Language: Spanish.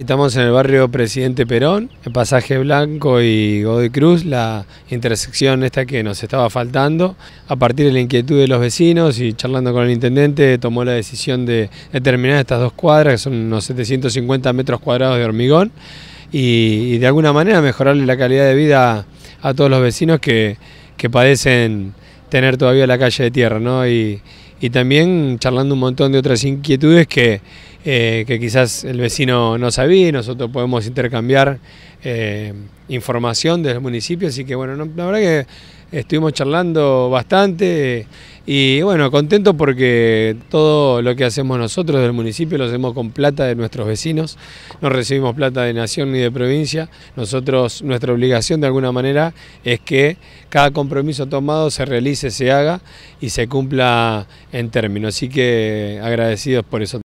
Estamos en el barrio Presidente Perón, el pasaje Blanco y Godoy Cruz, la intersección esta que nos estaba faltando. A partir de la inquietud de los vecinos y charlando con el intendente, tomó la decisión de, terminar estas dos cuadras, que son unos 750 metros cuadrados de hormigón, y, de alguna manera mejorarle la calidad de vida a todos los vecinos que, que padecen tener todavía la calle de tierra, y también charlando un montón de otras inquietudes que, eh, que quizás el vecino no sabía y nosotros podemos intercambiar eh, información del municipio, así que bueno, la verdad que estuvimos charlando bastante y bueno, contento porque todo lo que hacemos nosotros del municipio lo hacemos con plata de nuestros vecinos, no recibimos plata de nación ni de provincia, nosotros, nuestra obligación de alguna manera es que cada compromiso tomado se realice, se haga y se cumpla en términos, así que agradecidos por eso.